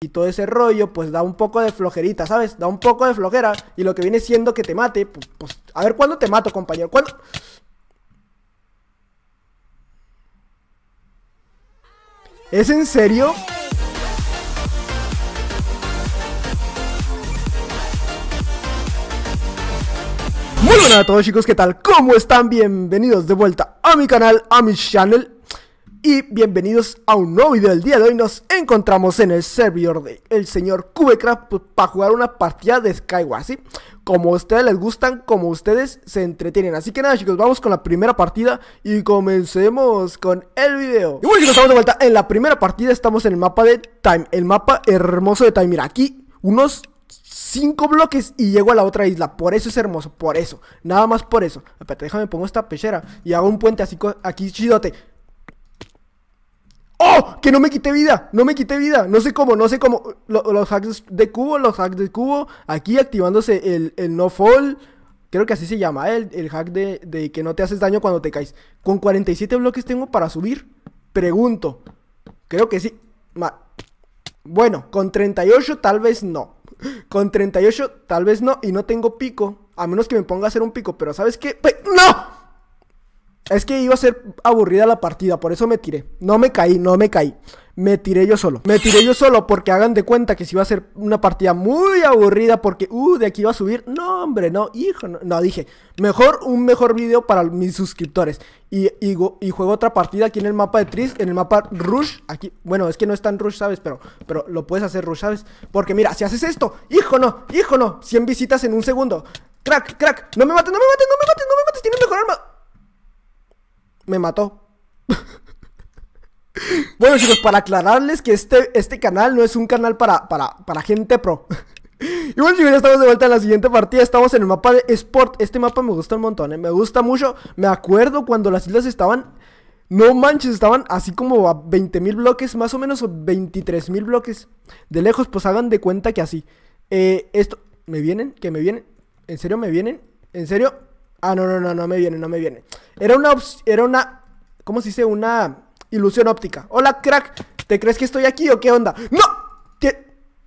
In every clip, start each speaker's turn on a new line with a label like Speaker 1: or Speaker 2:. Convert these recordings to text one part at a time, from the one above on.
Speaker 1: y todo ese rollo, pues da un poco de flojerita, ¿sabes? Da un poco de flojera. Y lo que viene siendo que te mate, pues, a ver cuándo te mato, compañero. ¿Cuándo? ¿Es en serio? Muy buenas a todos chicos, ¿qué tal? ¿Cómo están? Bienvenidos de vuelta a mi canal, a mi channel y bienvenidos a un nuevo video del día de hoy. Nos encontramos en el servidor De el señor Cubecraft pues, para jugar una partida de Skyward, Como a ustedes les gustan, como ustedes se entretienen. Así que nada chicos, vamos con la primera partida y comencemos con el video. Y bueno chicos, estamos de vuelta en la primera partida, estamos en el mapa de Time, el mapa hermoso de Time. Mira, aquí unos cinco bloques y llego a la otra isla. Por eso es hermoso, por eso. Nada más por eso. Espérate, déjame pongo esta pechera y hago un puente así aquí chidote. ¡Oh! Que no me quité vida, no me quité vida, no sé cómo, no sé cómo. Los, hacks de cubo, los hacks de cubo, aquí activándose el, no fall, creo que así se llama, el, el hack de, de, que no te haces daño cuando te caes. Con 47 bloques tengo para subir, pregunto. Creo que sí. bueno, con 38 tal vez no. Con 38 tal vez no, y no tengo pico, a menos que me ponga a hacer un pico, pero ¿sabes qué? ¡No! Es que iba a ser aburrida la partida, por eso me tiré. No me caí, no me caí. Me tiré yo solo. Me tiré yo solo porque hagan de cuenta que si iba a ser una partida muy aburrida porque, uh, de aquí iba a subir. No, hombre, no, hijo, no, dije. Mejor, un mejor video para mis suscriptores. Y, juego otra partida aquí en el mapa de Tris, en el mapa Rush. Aquí, bueno, es que no es tan Rush, ¿sabes? Pero, pero lo puedes hacer Rush, ¿sabes? Porque mira, si haces esto, hijo, no, hijo, no. 100 visitas en un segundo. Crack, crack. No me mates, no me mates, no me mates, no me mates. Tiene mejor arma me mató. bueno chicos, para aclararles que este, este canal no es un canal para, para, gente pro. Y bueno chicos, ya estamos de vuelta en la siguiente partida Estamos en el mapa de Sport Este mapa me gusta un montón, ¿eh? me gusta mucho Me acuerdo cuando las islas estaban No manches, estaban así como a 20.000 bloques Más o menos 23.000 bloques De lejos, pues hagan de cuenta que así eh, Esto, ¿me vienen? ¿Que me vienen? ¿En serio me vienen? ¿En serio? Ah, no, no, no, no me viene, no me viene. Era una, era una, ¿cómo se dice? Una ilusión óptica. Hola, crack, ¿te crees que estoy aquí o qué onda? ¡No!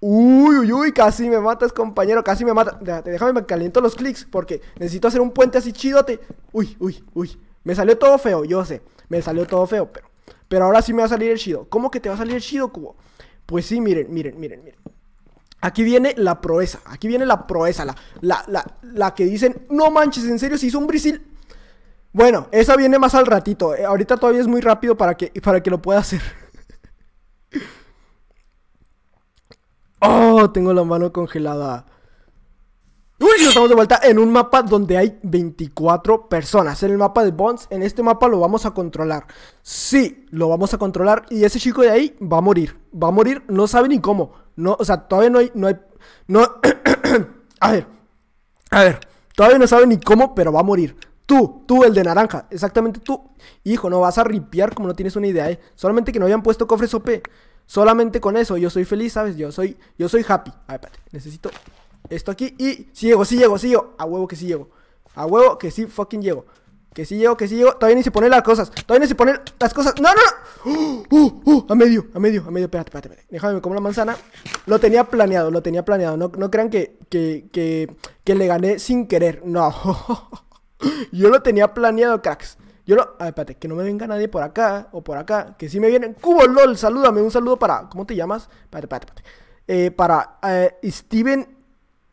Speaker 1: Uy, uy, uy, casi me matas, compañero, casi me matas. déjame, me caliento los clics porque necesito hacer un puente así chidote. Uy, uy, uy. Me salió todo feo, yo sé. Me salió todo feo, pero... Pero ahora sí me va a salir el chido. ¿Cómo que te va a salir el chido, Cubo? Pues sí, miren, miren, miren, miren. Aquí viene la proeza, aquí viene la proeza, la, la, la, que dicen, no manches, en serio, se hizo un brisil. Bueno, esa viene más al ratito, eh, ahorita todavía es muy rápido para que, para que lo pueda hacer. oh, tengo la mano congelada estamos de vuelta en un mapa donde hay 24 personas. En el mapa de Bonds, en este mapa lo vamos a controlar. Sí, lo vamos a controlar y ese chico de ahí va a morir. Va a morir, no sabe ni cómo. No, o sea, todavía no hay... No hay no, a ver, a ver, todavía no sabe ni cómo, pero va a morir. Tú, tú, el de naranja, exactamente tú. Hijo, no vas a ripiar como no tienes una idea, ¿eh? Solamente que no hayan puesto cofres OP. Solamente con eso, yo soy feliz, ¿sabes? Yo soy, yo soy happy. A ver, necesito esto aquí y si sí llego, sí llego, sí llego. A huevo que sí llego. A huevo que sí fucking llego. Que si llego, que sí llego. Todavía ni se pone las cosas. Todavía ni se pone las cosas. No, no, no. Uh, uh, a medio, a medio, a medio. Espérate, espérate, espérate. Déjame, me como la manzana. Lo tenía planeado, lo tenía planeado. No, no crean que, que, que, le gané sin querer. No. Yo lo tenía planeado, cracks. Yo lo. A ver, espérate, que no me venga nadie por acá o por acá. Que si me vienen. Cubo LOL, salúdame. Un saludo para. ¿Cómo te llamas? Eh, para eh, Steven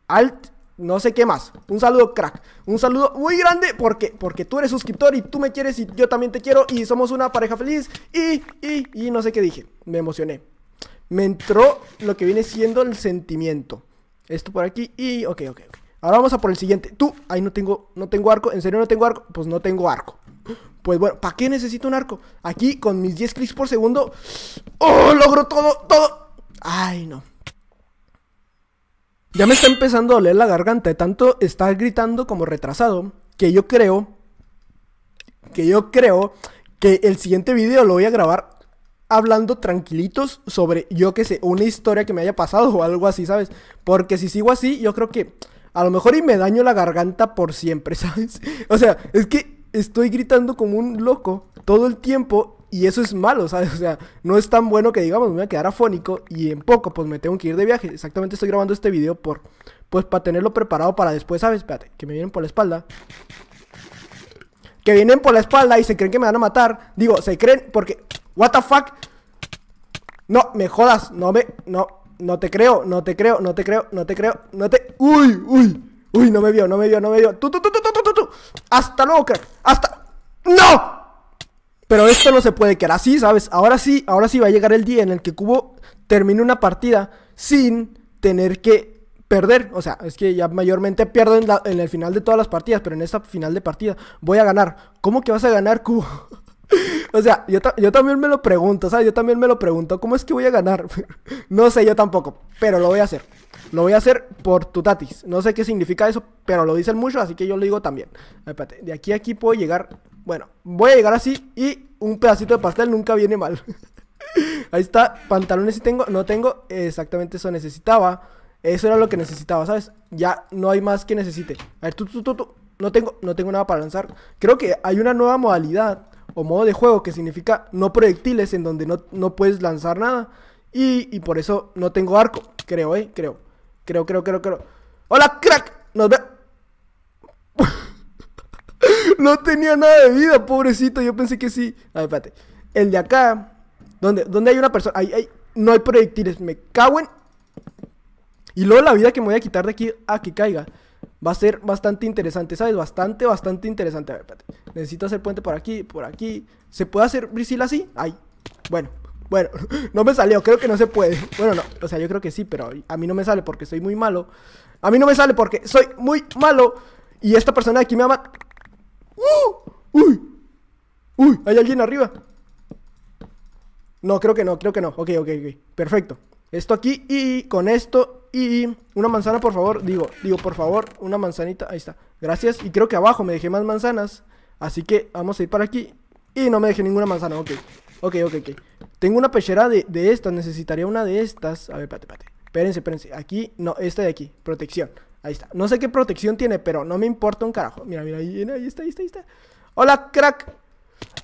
Speaker 1: Alt, no sé qué más. Un saludo, crack. Un saludo muy grande porque, porque tú eres suscriptor y tú me quieres y yo también te quiero y somos una pareja feliz y, y, y no sé qué dije. Me emocioné. Me entró lo que viene siendo el sentimiento. Esto por aquí y, ok, ok, Ahora vamos a por el siguiente. Tú, ahí no tengo, no tengo arco. ¿En serio no tengo arco? Pues no tengo arco. Pues bueno, ¿para qué necesito un arco? Aquí con mis 10 clics por segundo. ¡Oh! Logro todo, todo. Ay, no. Ya me está empezando a doler la garganta. De tanto estar gritando como retrasado. Que yo creo. Que yo creo que el siguiente video lo voy a grabar hablando tranquilitos sobre, yo que sé, una historia que me haya pasado o algo así, ¿sabes? Porque si sigo así, yo creo que a lo mejor y me daño la garganta por siempre, ¿sabes? O sea, es que estoy gritando como un loco todo el tiempo y eso es malo, ¿sabes? O sea, no es tan bueno que digamos, me voy a quedar afónico y en poco, pues me tengo que ir de viaje. Exactamente estoy grabando este video por, pues para tenerlo preparado para después, ¿sabes? Espérate, que me vienen por la espalda. Que vienen por la espalda y se creen que me van a matar. Digo, se creen porque, what the fuck. No, me jodas, no me, no, no te creo, no te creo, no te creo, no te creo, no te... Uy, uy, uy, no me vio, no me vio, no me vio. Hasta luego, Hasta... ¡No! Pero esto no se puede quedar así, ¿sabes? Ahora sí, ahora sí va a llegar el día en el que Cubo termine una partida sin tener que perder. O sea, es que ya mayormente pierdo en, en el final de todas las partidas, pero en esta final de partida voy a ganar. ¿Cómo que vas a ganar, Cubo? O sea, yo, también me lo pregunto, ¿sabes? Yo también me lo pregunto, ¿cómo es que voy a ganar? no sé yo tampoco, pero lo voy a hacer. Lo voy a hacer por tutatis. No sé qué significa eso, pero lo dicen mucho, así que yo lo digo también. Espérate, de aquí a aquí puedo llegar. Bueno, voy a llegar así y un pedacito de pastel nunca viene mal. Ahí está, pantalones sí tengo, no tengo, exactamente eso necesitaba. Eso era lo que necesitaba, ¿sabes? Ya no hay más que necesite. A ver, tú, tú, tú, No tengo, no tengo nada para lanzar. Creo que hay una nueva modalidad o modo de juego que significa no proyectiles en donde no, puedes lanzar nada. Y, por eso no tengo arco, creo, eh, creo. Creo, creo, creo, creo. ¡Hola, crack! Nos no tenía nada de vida, pobrecito. Yo pensé que sí. A ver, espérate. El de acá. Donde dónde hay una persona? Ahí, ahí. No hay proyectiles. Me cago en... Y luego la vida que me voy a quitar de aquí a que caiga. Va a ser bastante interesante, ¿sabes? Bastante, bastante interesante. A ver, espérate. Necesito hacer puente por aquí, por aquí. ¿Se puede hacer brisil así? Ay. Bueno, bueno, no me salió, creo que no se puede. Bueno, no, o sea, yo creo que sí, pero a mí no me sale porque soy muy malo. A mí no me sale porque soy muy malo. Y esta persona de aquí me ama. ¡Uh! ¡Uy! ¡Uy! ¿Hay alguien arriba? No, creo que no, creo que no. Ok, ok, ok. Perfecto. Esto aquí y con esto y una manzana, por favor. Digo, digo, por favor, una manzanita. Ahí está. Gracias. Y creo que abajo me dejé más manzanas. Así que vamos a ir para aquí. Y no me dejé ninguna manzana. Ok. Ok, ok, ok. Tengo una pechera de, de estas. Necesitaría una de estas. A ver, espérate, Espérense, espérense. Aquí, no, esta de aquí. Protección. Ahí está. No sé qué protección tiene, pero no me importa un carajo. Mira, mira, ahí, está, ahí está, ahí está. Hola, crack.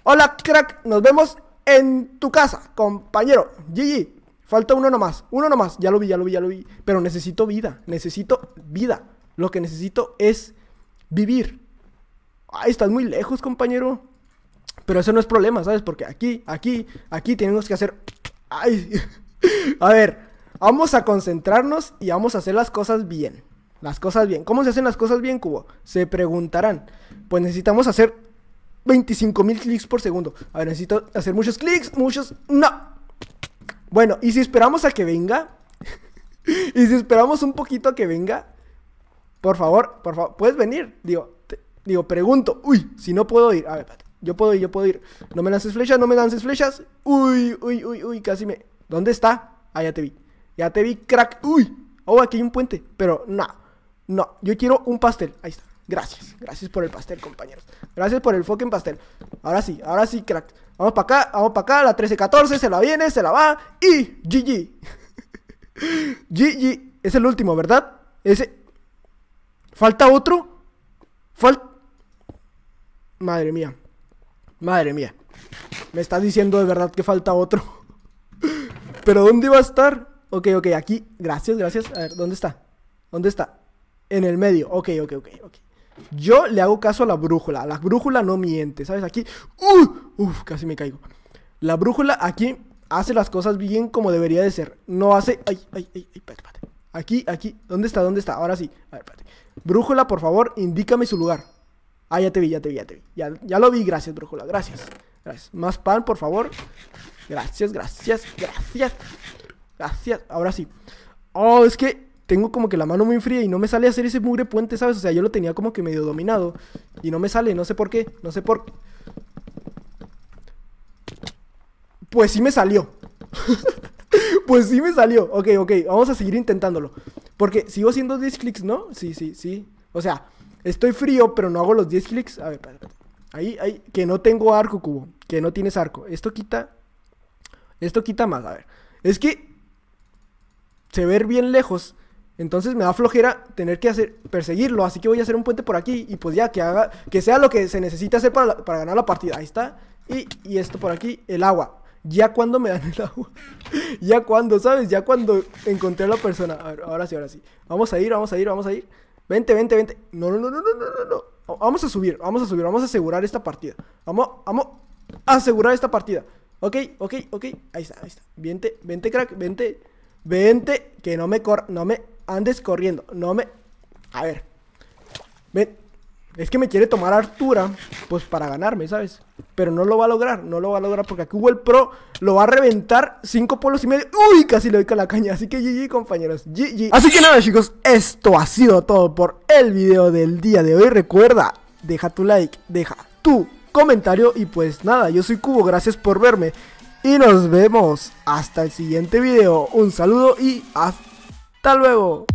Speaker 1: Hola, crack. Nos vemos en tu casa, compañero. GG. Falta uno nomás, uno nomás. Ya lo vi, ya lo vi, ya lo vi. Pero necesito vida, necesito vida. Lo que necesito es vivir. Ay, estás muy lejos, compañero. Pero eso no es problema, ¿sabes? Porque aquí, aquí, aquí tenemos que hacer... Ay, a ver, vamos a concentrarnos y vamos a hacer las cosas bien. Las cosas bien. ¿Cómo se hacen las cosas bien, Cubo? Se preguntarán. Pues necesitamos hacer 25.000 clics por segundo. A ver, necesito hacer muchos clics, muchos... No. Bueno, y si esperamos a que venga. y si esperamos un poquito a que venga. Por favor, por favor, puedes venir. Digo, digo, pregunto. Uy, si no puedo ir. A ver, Yo puedo ir, yo puedo ir. No me lances flechas, no me lances flechas. Uy, uy, uy, uy, casi me. ¿Dónde está? Ah, ya te vi. Ya te vi, crack. Uy. Oh, aquí hay un puente. Pero no. No. Yo quiero un pastel. Ahí está. Gracias. Gracias por el pastel, compañeros. Gracias por el fucking pastel. Ahora sí, ahora sí, crack. Vamos para acá, vamos para acá, la 13-14, se la viene, se la va y GG. GG, es el último, ¿verdad? Ese... ¿Falta otro? Falta... Madre mía. Madre mía. Me estás diciendo de verdad que falta otro. Pero ¿dónde va a estar? Ok, ok, aquí. Gracias, gracias. A ver, ¿dónde está? ¿Dónde está? En el medio. Ok, ok, ok, ok. Yo le hago caso a la brújula. La brújula no miente, ¿sabes? Aquí, ¡uh! uf, casi me caigo. La brújula aquí hace las cosas bien como debería de ser. No hace, ay, ay, ay, ay, espérate Aquí, aquí, ¿dónde está? ¿Dónde está? Ahora sí, a ver, espérate, Brújula, por favor, indícame su lugar. Ah, ya te vi, ya te vi, ya te vi. Ya, ya lo vi, gracias, brújula, gracias. Gracias. Más pan, por favor. Gracias, gracias, gracias. Gracias. Ahora sí. Oh, es que tengo como que la mano muy fría y no me sale hacer ese mugre puente, ¿sabes? O sea, yo lo tenía como que medio dominado y no me sale, no sé por qué, no sé por qué. Pues sí me salió. pues sí me salió. Ok, ok, vamos a seguir intentándolo. Porque sigo haciendo 10 clics, ¿no? Sí, sí, sí. O sea, estoy frío, pero no hago los 10 clics. A ver, espérate. Ahí, ahí, que no tengo arco, cubo. Que no tienes arco. Esto quita. Esto quita más, a ver. Es que. Se ver bien lejos entonces me da flojera tener que hacer, perseguirlo, así que voy a hacer un puente por aquí y pues ya, que haga, que sea lo que se necesita hacer para, ganar la partida. Ahí está. Y, esto por aquí, el agua. Ya cuando me dan el agua. ya cuando, ¿sabes? Ya cuando encontré a la persona. A ver, ahora sí, ahora sí. Vamos a ir, vamos a ir, vamos a ir. Vente, vente, vente. No, no, no, no, no, no, no. Vamos a subir, vamos a subir, vamos a asegurar esta partida. Vamos, vamos a asegurar esta partida. Ok, ok, ok. Ahí está, ahí está. Vente, vente, crack, vente. Vente, que no me corra, No me andes corriendo. No me... A ver. Es que me quiere tomar Artura, pues para ganarme, ¿sabes? Pero no lo va a lograr, no lo va a lograr porque aquí el pro, lo va a reventar cinco polos y medio. ¡Uy! Casi le doy con la caña. Así que GG, compañeros. GG. Así que nada, chicos, esto ha sido todo por el video del día de hoy. Recuerda, deja tu like, deja tu comentario y pues nada, yo soy Cubo, gracias por verme. Y nos vemos hasta el siguiente video. Un saludo y hasta... ¡Hasta luego!